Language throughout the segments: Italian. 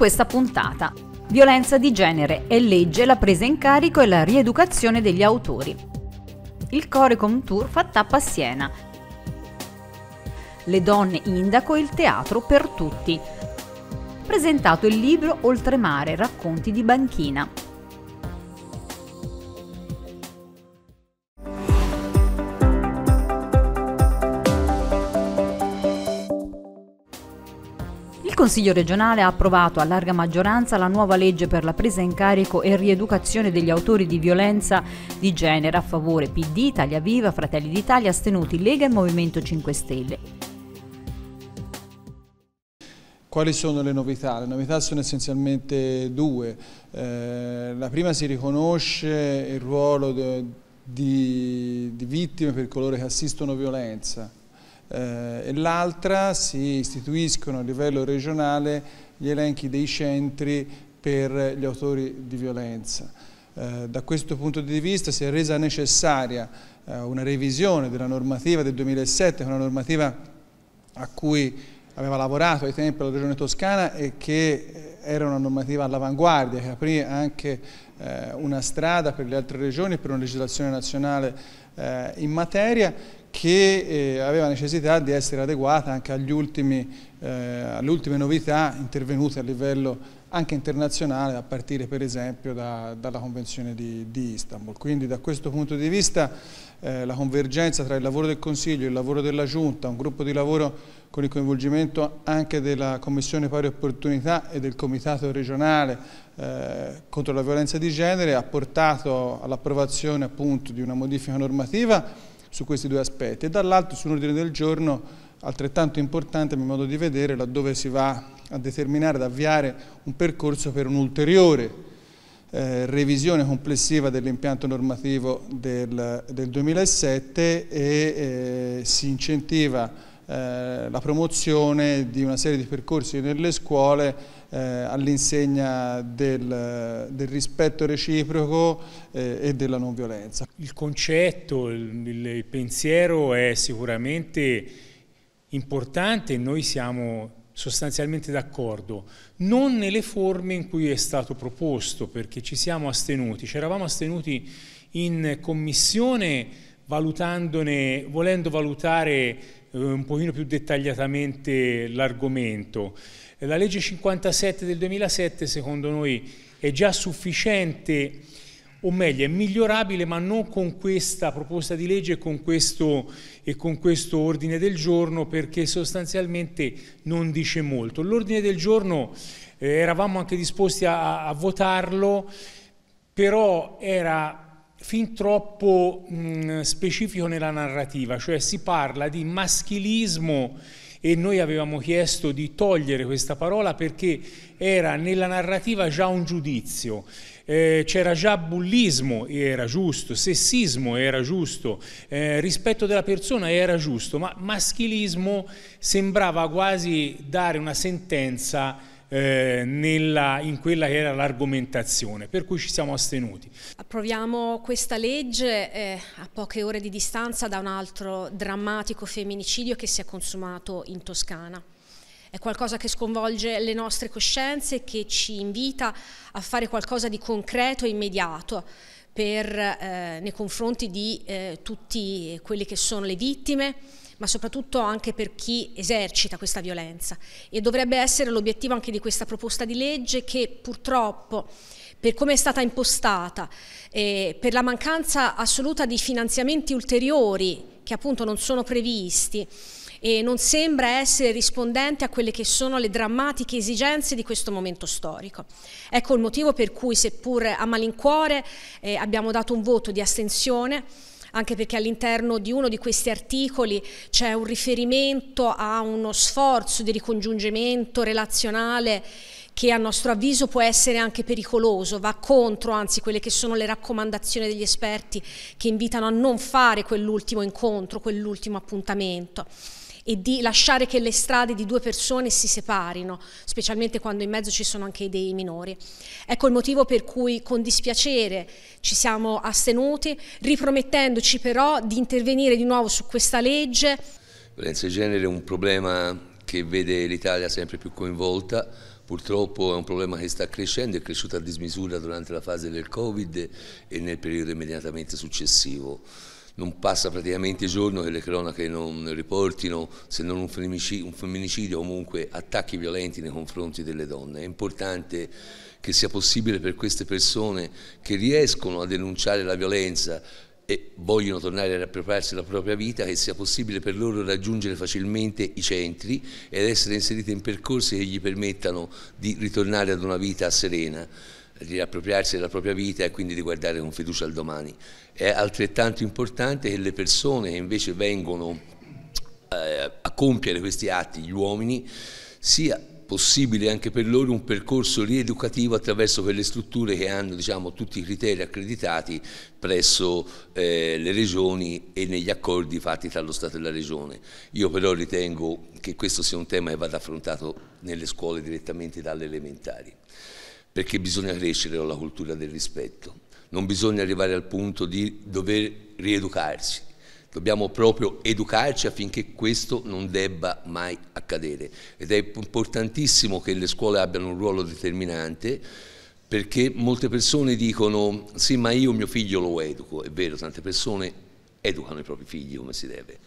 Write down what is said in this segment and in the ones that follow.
questa puntata. Violenza di genere e legge, la presa in carico e la rieducazione degli autori. Il Corecom Tour fa tappa a Siena. Le donne indaco e il teatro per tutti. Presentato il libro Oltremare, racconti di banchina. Consiglio regionale ha approvato a larga maggioranza la nuova legge per la presa in carico e rieducazione degli autori di violenza di genere a favore PD, Italia Viva, Fratelli d'Italia, Astenuti, Lega e Movimento 5 Stelle. Quali sono le novità? Le novità sono essenzialmente due. Eh, la prima si riconosce il ruolo di, di vittime per coloro che assistono violenza eh, e l'altra si istituiscono a livello regionale gli elenchi dei centri per gli autori di violenza. Eh, da questo punto di vista si è resa necessaria eh, una revisione della normativa del 2007, una normativa a cui aveva lavorato ai tempi la Regione Toscana e che eh, era una normativa all'avanguardia, che aprì anche eh, una strada per le altre regioni e per una legislazione nazionale eh, in materia che eh, aveva necessità di essere adeguata anche ultimi, eh, alle ultime novità intervenute a livello anche internazionale, a partire per esempio da, dalla Convenzione di, di, Istanbul. Quindi da questo punto di vista eh, la convergenza tra il lavoro del Consiglio, il lavoro della Giunta, un gruppo di lavoro con il coinvolgimento anche della Commissione Pari Opportunità e del Comitato regionale eh, contro la violenza di genere ha portato all'approvazione appunto di una modifica normativa su questi due aspetti. E dall'altro su un ordine del giorno altrettanto importante a mio modo di vedere laddove si va a determinare, ad avviare un percorso per un'ulteriore eh, revisione complessiva dell'impianto normativo del, del, 2007 e eh, si incentiva eh, la promozione di una serie di percorsi nelle scuole eh, all'insegna del, del, rispetto reciproco eh, e della non violenza. Il concetto, il, il pensiero è sicuramente importante e noi siamo sostanzialmente d'accordo, non nelle forme in cui è stato proposto, perché ci siamo astenuti, ci eravamo astenuti in commissione valutandone, volendo valutare eh, un pochino più dettagliatamente l'argomento. La legge 57 del 2007 secondo noi è già sufficiente o meglio è migliorabile ma non con questa proposta di legge e con questo, e con questo ordine del giorno perché sostanzialmente non dice molto. L'ordine del giorno eh, eravamo anche disposti a, a votarlo però era fin troppo mh, mm, specifico nella narrativa, cioè si parla di maschilismo e noi avevamo chiesto di togliere questa parola perché era nella narrativa già un giudizio. Eh, c'era già bullismo, e era giusto, sessismo, era giusto, eh, rispetto della persona, era giusto, ma maschilismo sembrava quasi dare una sentenza eh, nella, in quella che era l'argomentazione, per cui ci siamo astenuti. Approviamo questa legge eh, a poche ore di distanza da un altro drammatico femminicidio che si è consumato in Toscana. È qualcosa che sconvolge le nostre coscienze, che ci invita a fare qualcosa di concreto e immediato per, eh, nei confronti di eh, tutti quelli che sono le vittime, ma soprattutto anche per chi esercita questa violenza. E dovrebbe essere l'obiettivo anche di questa proposta di legge che purtroppo per come è stata impostata, eh, per la mancanza assoluta di finanziamenti ulteriori che appunto non sono previsti, e eh, non sembra essere rispondente a quelle che sono le drammatiche esigenze di questo momento storico. Ecco il motivo per cui, seppur a malincuore, eh, abbiamo dato un voto di astensione anche perché all'interno di uno di questi articoli c'è un riferimento a uno sforzo di ricongiungimento relazionale che a nostro avviso può essere anche pericoloso, va contro anzi quelle che sono le raccomandazioni degli esperti che invitano a non fare quell'ultimo incontro, quell'ultimo appuntamento e di lasciare che le strade di due persone si separino, specialmente quando in mezzo ci sono anche dei minori. Ecco il motivo per cui con dispiacere ci siamo astenuti, ripromettendoci però di intervenire di nuovo su questa legge. Violenza di genere è un problema che vede l'Italia sempre più coinvolta, Purtroppo è un problema che sta crescendo, è cresciuto a dismisura durante la fase del Covid e nel periodo immediatamente successivo non passa praticamente giorno che le cronache non riportino se non un femminicidio, un femminicidio o comunque attacchi violenti nei confronti delle donne. È importante che sia possibile per queste persone che riescono a denunciare la violenza e vogliono tornare a riappropriarsi della propria vita, che sia possibile per loro raggiungere facilmente i centri ed essere inserite in percorsi che gli permettano di ritornare ad una vita serena riappropriarsi della propria vita e quindi di guardare con fiducia al domani. È altrettanto importante che le persone che invece vengono eh, a compiere questi atti, gli uomini, sia possibile anche per loro un percorso rieducativo attraverso quelle strutture che hanno diciamo, tutti i criteri accreditati presso eh, le regioni e negli accordi fatti tra lo Stato e la regione. Io però ritengo che questo sia un tema che vada affrontato nelle scuole direttamente dalle elementari perché bisogna crescere con la cultura del rispetto, non bisogna arrivare al punto di dover rieducarsi, dobbiamo proprio educarci affinché questo non debba mai accadere ed è importantissimo che le scuole abbiano un ruolo determinante perché molte persone dicono sì ma io mio figlio lo educo, è vero, tante persone educano i propri figli come si deve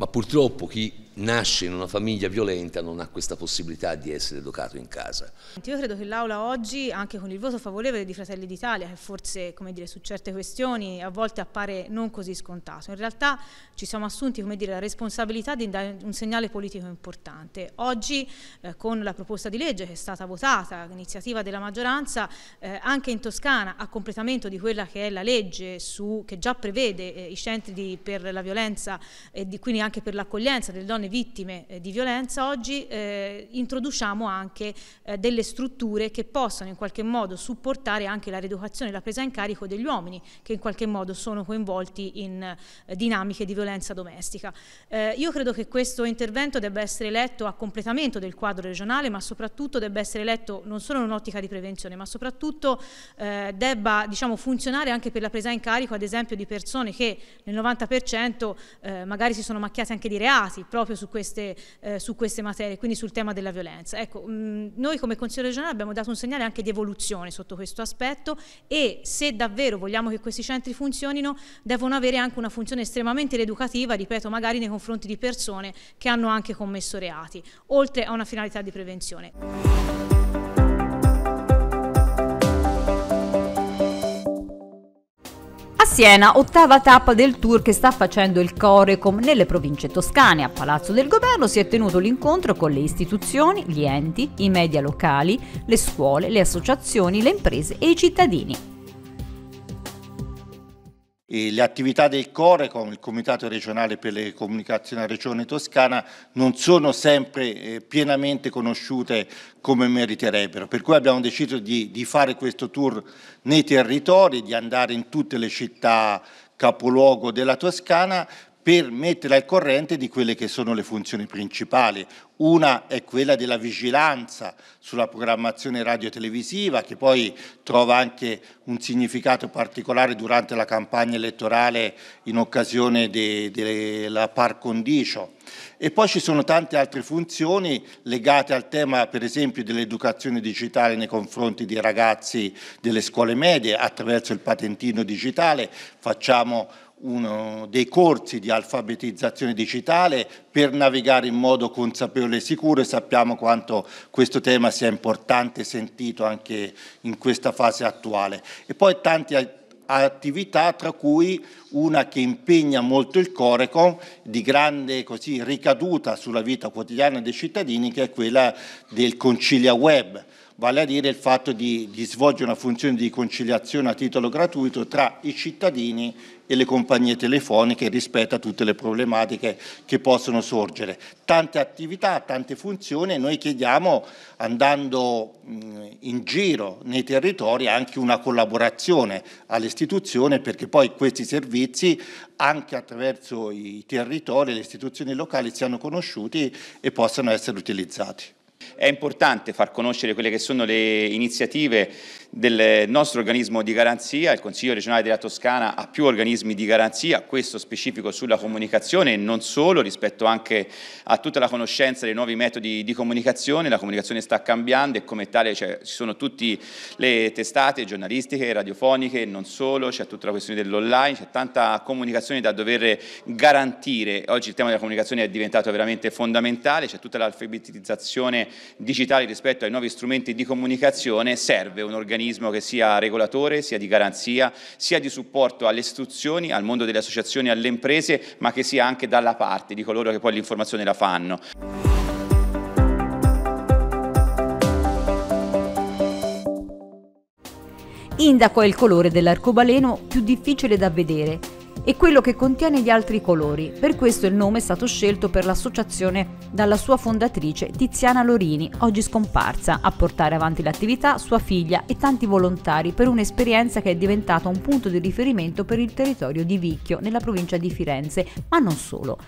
ma purtroppo chi nasce in una famiglia violenta non ha questa possibilità di essere educato in casa. Io credo che l'Aula oggi, anche con il voto favorevole di Fratelli d'Italia, che forse dire, su certe questioni a volte appare non così scontato, in realtà ci siamo assunti dire, la responsabilità di dare un segnale politico importante. Oggi eh, con la proposta di legge che è stata votata, iniziativa della maggioranza, eh, anche in Toscana a completamento di quella che è la legge su, che già prevede eh, i centri di, per la violenza e di, quindi anche anche per l'accoglienza delle donne vittime eh, di violenza, oggi eh, introduciamo anche eh, delle strutture che possano in qualche modo supportare anche la rieducazione e la presa in carico degli uomini che in qualche modo sono coinvolti in eh, dinamiche di violenza domestica. Eh, io credo che questo intervento debba essere letto a completamento del quadro regionale, ma soprattutto debba essere letto non solo in un'ottica di prevenzione, ma soprattutto debba diciamo, funzionare anche per la presa in carico, ad esempio, di persone che nel 90% eh, magari si sono macchiate macchiate anche di reati proprio su queste, eh, su queste materie, quindi sul tema della violenza. Ecco, mh, mm, noi come Consiglio regionale abbiamo dato un segnale anche di evoluzione sotto questo aspetto e se davvero vogliamo che questi centri funzionino devono avere anche una funzione estremamente rieducativa, ripeto, magari nei confronti di persone che hanno anche commesso reati, oltre a una finalità di prevenzione. Siena, ottava tappa del tour che sta facendo il Corecom nelle province toscane. A Palazzo del Governo si è tenuto l'incontro con le istituzioni, gli enti, i media locali, le scuole, le associazioni, le imprese e i cittadini. E le attività del Corecom, il Comitato regionale per le comunicazioni a Regione Toscana, non sono sempre eh, pienamente conosciute come meriterebbero, per cui abbiamo deciso di, di fare questo tour nei territori, di andare in tutte le città capoluogo della Toscana per mettere al corrente di quelle che sono le funzioni principali. Una è quella della vigilanza sulla programmazione radio-televisiva, che poi trova anche un significato particolare durante la campagna elettorale in occasione della par condicio. E poi ci sono tante altre funzioni legate al tema, per esempio, dell'educazione digitale nei confronti dei ragazzi delle scuole medie attraverso il patentino digitale. Facciamo uno dei corsi di alfabetizzazione digitale per navigare in modo consapevole e sicuro e sappiamo quanto questo tema sia importante e sentito anche in questa fase attuale. E poi tante attività tra cui una che impegna molto il Corecom di grande così, ricaduta sulla vita quotidiana dei cittadini che è quella del concilia web vale a dire il fatto di, di svolgere una funzione di conciliazione a titolo gratuito tra i cittadini e le compagnie telefoniche rispetto a tutte le problematiche che possono sorgere. Tante attività, tante funzioni e noi chiediamo, andando in giro nei territori, anche una collaborazione all'istituzione perché poi questi servizi anche attraverso i territori e le istituzioni locali siano conosciuti e possano essere utilizzati. È importante far conoscere quelle che sono le iniziative del nostro organismo di garanzia, il Consiglio regionale della Toscana ha più organismi di garanzia, questo specifico sulla comunicazione e non solo, rispetto anche a tutta la conoscenza dei nuovi metodi di comunicazione, la comunicazione sta cambiando e come tale cioè, ci sono tutte le testate giornalistiche, radiofoniche, non solo, c'è tutta la questione dell'online, c'è tanta comunicazione da dover garantire, oggi il tema della comunicazione è diventato veramente fondamentale, c'è tutta l'alfabetizzazione digitale rispetto ai nuovi strumenti di comunicazione, serve un organismo organismo che sia regolatore, sia di garanzia, sia di supporto alle istituzioni, al mondo delle associazioni, alle imprese, ma che sia anche dalla parte di coloro che poi l'informazione la fanno. Indaco è il colore dell'arcobaleno più difficile da vedere e quello che contiene gli altri colori, per questo il nome è stato scelto per l'associazione dalla sua fondatrice Tiziana Lorini, oggi scomparsa, a portare avanti l'attività sua figlia e tanti volontari per un'esperienza che è diventata un punto di riferimento per il territorio di Vicchio, nella provincia di Firenze, ma non solo.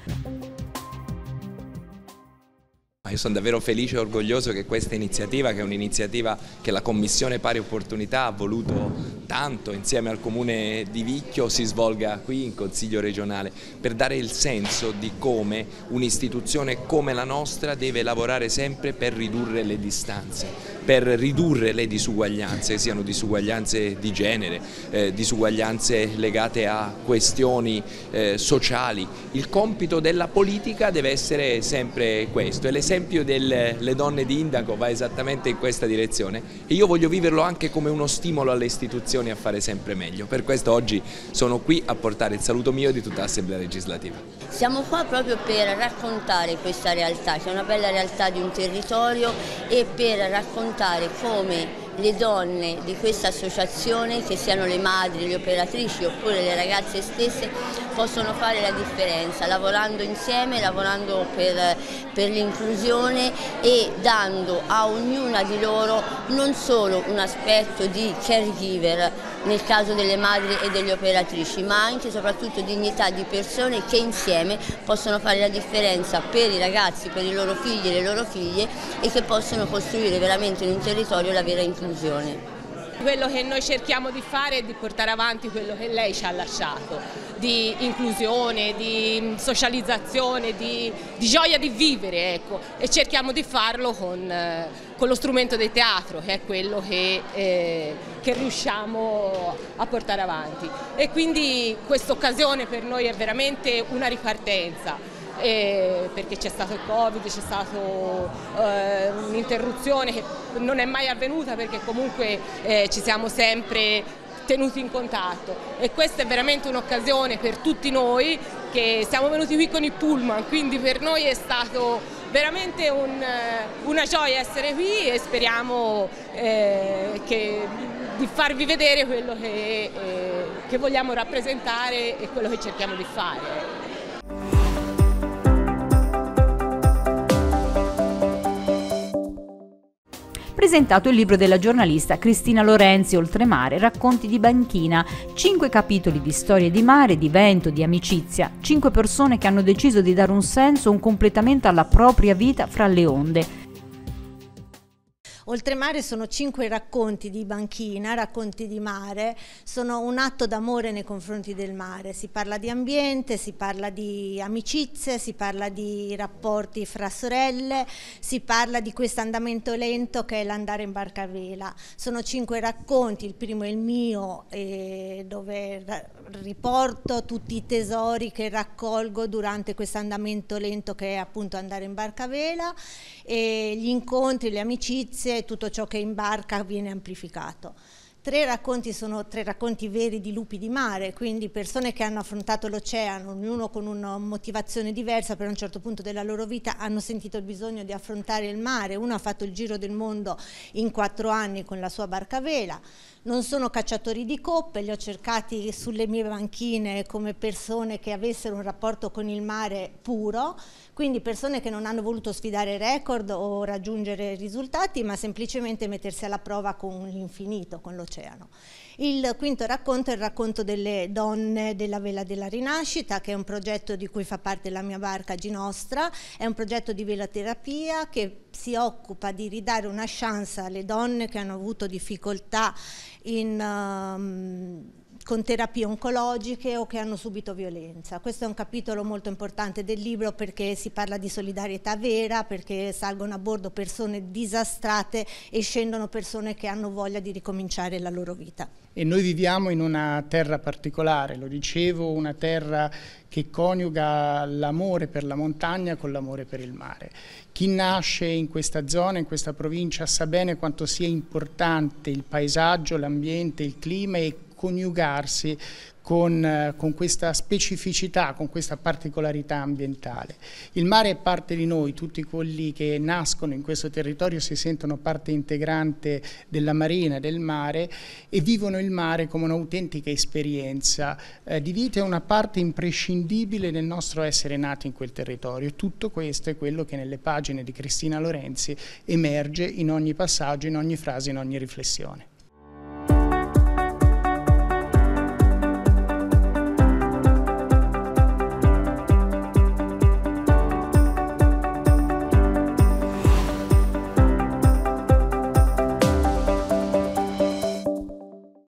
Io sono davvero felice e orgoglioso che questa iniziativa, che è un'iniziativa che la Commissione Pari Opportunità ha voluto tanto insieme al Comune di Vicchio si svolga qui in Consiglio regionale per dare il senso di come un'istituzione come la nostra deve lavorare sempre per ridurre le distanze per ridurre le disuguaglianze, siano disuguaglianze di genere, eh, disuguaglianze legate a questioni eh, sociali. Il compito della politica deve essere sempre questo e l'esempio delle donne di Indaco va esattamente in questa direzione e io voglio viverlo anche come uno stimolo alle istituzioni a fare sempre meglio. Per questo oggi sono qui a portare il saluto mio e di tutta l'Assemblea legislativa. Siamo qua proprio per raccontare questa realtà, che è una bella realtà di un territorio e per raccontare raccontare come le donne di questa associazione, che siano le madri, le operatrici oppure le ragazze stesse, possono fare la differenza lavorando insieme, lavorando per, per l'inclusione e dando a ognuna di loro non solo un aspetto di caregiver nel caso delle madri e delle operatrici, ma anche e soprattutto dignità di persone che insieme possono fare la differenza per i ragazzi, per i loro figli e le loro figlie e che possono costruire veramente in un territorio la vera inclusione conclusione. Quello che noi cerchiamo di fare è di portare avanti quello che lei ci ha lasciato, di inclusione, di socializzazione, di, di gioia di vivere ecco. e cerchiamo di farlo con, eh, con, lo strumento del teatro che è quello che, eh, che riusciamo a portare avanti e quindi questa occasione per noi è veramente una ripartenza perché c'è stato il Covid, c'è stata eh, un'interruzione che non è mai avvenuta perché comunque eh, ci siamo sempre tenuti in contatto e questa è veramente un'occasione per tutti noi che siamo venuti qui con i pullman, quindi per noi è stato veramente un, eh, una gioia essere qui e speriamo eh, che, di farvi vedere quello che, eh, che vogliamo rappresentare e quello che cerchiamo di fare. presentato il libro della giornalista Cristina Lorenzi Oltremare, Racconti di Banchina, cinque capitoli di storie di mare, di vento, di amicizia, cinque persone che hanno deciso di dare un senso, un completamento alla propria vita fra le onde Oltremare sono cinque racconti di banchina, racconti di mare, sono un atto d'amore nei confronti del mare. Si parla di ambiente, si parla di amicizie, si parla di rapporti fra sorelle, si parla di questo andamento lento che è l'andare in barca a vela. Sono cinque racconti, il primo è il mio, eh, dove riporto tutti i tesori che raccolgo durante questo andamento lento che è appunto andare in barca a vela, e gli incontri, le amicizie, e tutto ciò che imbarca viene amplificato. Tre racconti sono tre racconti veri di lupi di mare, quindi persone che hanno affrontato l'oceano, ognuno con una motivazione diversa per un certo punto della loro vita, hanno sentito il bisogno di affrontare il mare. Uno ha fatto il giro del mondo in quattro anni con la sua barca vela, non sono cacciatori di coppe, li ho cercati sulle mie banchine come persone che avessero un rapporto con il mare puro, quindi persone che non hanno voluto sfidare record o raggiungere risultati, ma semplicemente mettersi alla prova con l'infinito, con l'oceano. Il quinto racconto è il racconto delle donne della Vela della Rinascita, che è un progetto di cui fa parte la mia barca Ginostra, è un progetto di velaterapia che si occupa di ridare una chance alle donne che hanno avuto difficoltà in um, con terapie oncologiche o che hanno subito violenza. Questo è un capitolo molto importante del libro perché si parla di solidarietà vera, perché salgono a bordo persone disastrate e scendono persone che hanno voglia di ricominciare la loro vita. E noi viviamo in una terra particolare, lo dicevo, una terra che coniuga l'amore per la montagna con l'amore per il mare. Chi nasce in questa zona, in questa provincia, sa bene quanto sia importante il paesaggio, l'ambiente, il clima e coniugarsi con, eh, con, questa specificità, con questa particolarità ambientale. Il mare è parte di noi, tutti quelli che nascono in questo territorio si sentono parte integrante della marina, del mare e vivono il mare come un'autentica esperienza eh, di vita è una parte imprescindibile del nostro essere nati in quel territorio. Tutto questo è quello che nelle pagine di Cristina Lorenzi emerge in ogni passaggio, in ogni frase, in ogni riflessione.